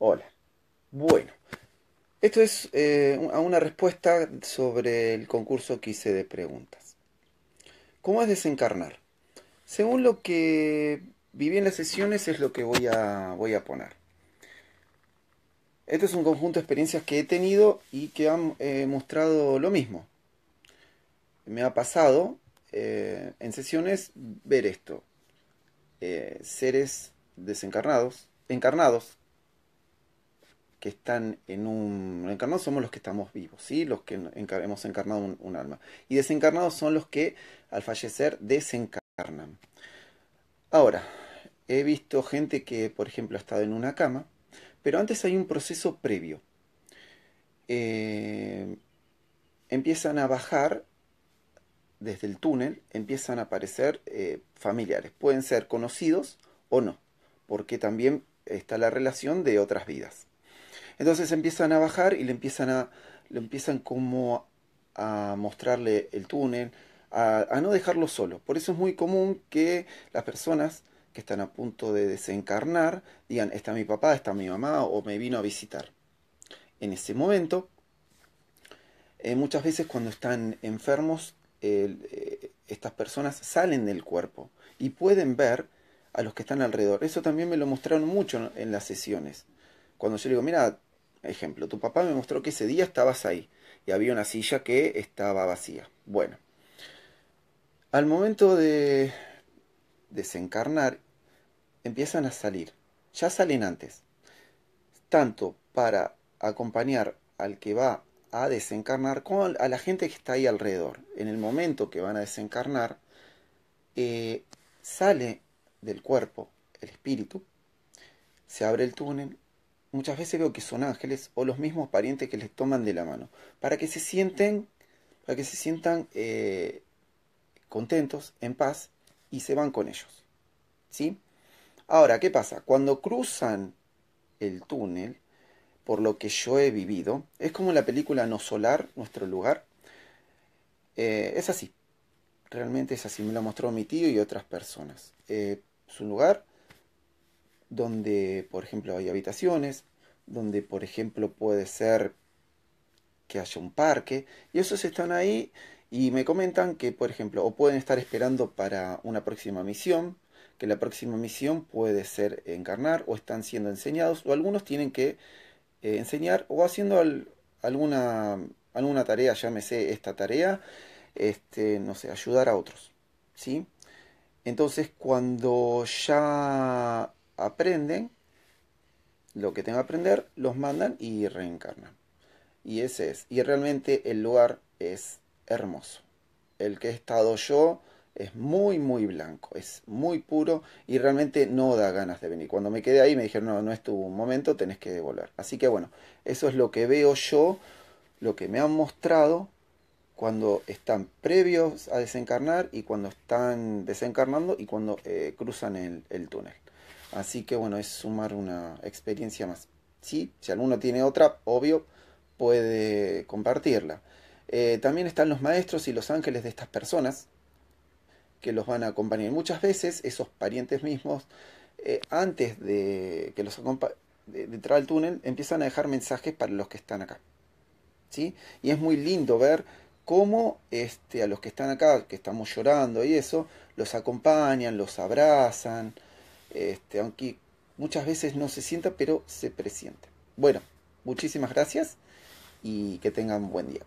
Hola. Bueno, esto es eh, una respuesta sobre el concurso que hice de preguntas. ¿Cómo es desencarnar? Según lo que viví en las sesiones es lo que voy a, voy a poner. Este es un conjunto de experiencias que he tenido y que han eh, mostrado lo mismo. Me ha pasado eh, en sesiones ver esto. seres desencarnados, encarnados, que están en un encarnado somos los que estamos vivos, ¿sí? los que hemos encarnado un, alma. Y desencarnados son los que al fallecer desencarnan. Ahora, he visto gente que, por ejemplo, ha estado en una cama, pero antes hay un proceso previo. Eh, empiezan a bajar desde el túnel, empiezan a aparecer eh, familiares. Pueden ser conocidos o no, porque también está la relación de otras vidas. Entonces empiezan a bajar y le empiezan a, le empiezan como a mostrarle el túnel, a, no dejarlo solo. Por eso es muy común que las personas que están a punto de desencarnar digan, está mi papá, está mi mamá o me vino a visitar. En ese momento, eh, muchas veces cuando están enfermos, eh, estas personas salen del cuerpo y pueden ver a los que están alrededor. Eso también me lo mostraron mucho en las sesiones. Cuando yo digo, mira, Ejemplo, tu papá me mostró que ese día estabas ahí y había una silla que estaba vacía. Bueno, al momento de desencarnar, empiezan a salir. Ya salen antes. Tanto para acompañar al que va a desencarnar como a la gente que está ahí alrededor. En el momento que van a desencarnar, eh, sale del cuerpo el espíritu, se abre el túnel muchas veces veo que son ángeles o los mismos parientes que les toman de la mano, para que se sienten, para que se sientan eh, contentos, en paz, y se van con ellos. ¿Sí? Ahora, ¿qué pasa? Cuando cruzan el túnel, por lo que yo he vivido, es como la película No Solar, Nuestro Lugar. Eh, es así, realmente es así, me lo mostró mi tío y otras personas. Eh, su lugar donde, por ejemplo, hay habitaciones, donde, por ejemplo, puede ser que haya un parque, y esos están ahí y me comentan que, por ejemplo, o pueden estar esperando para una próxima misión, que la próxima misión puede ser encarnar, o están siendo enseñados, o algunos tienen que eh, enseñar, o haciendo alguna, alguna tarea, llámese esta tarea, este, no sé, ayudar a otros, ¿sí? Entonces, cuando ya aprenden lo que tengo que aprender, los mandan y reencarnan. Y ese es. Y realmente el lugar es hermoso. El que he estado yo es muy, muy blanco, es muy puro y realmente no da ganas de venir. Cuando me quedé ahí me dijeron, no, no es tu momento, tenés que volver. Así que bueno, eso es lo que veo yo, lo que me han mostrado cuando están previos a desencarnar y cuando están desencarnando y cuando eh, cruzan el, el túnel. Así que bueno, es sumar una experiencia más. Sí, si alguno tiene otra, obvio, puede compartirla. Eh, también están los maestros y los ángeles de estas personas que los van a acompañar. Muchas veces esos parientes mismos, eh, antes de que los de entrar al túnel, empiezan a dejar mensajes para los que están acá. ¿sí? Y es muy lindo ver cómo este, a los que están acá, que estamos llorando y eso, los acompañan, los abrazan este, aunque muchas veces no se sienta, pero se presiente. Bueno, muchísimas gracias y que tengan un buen día.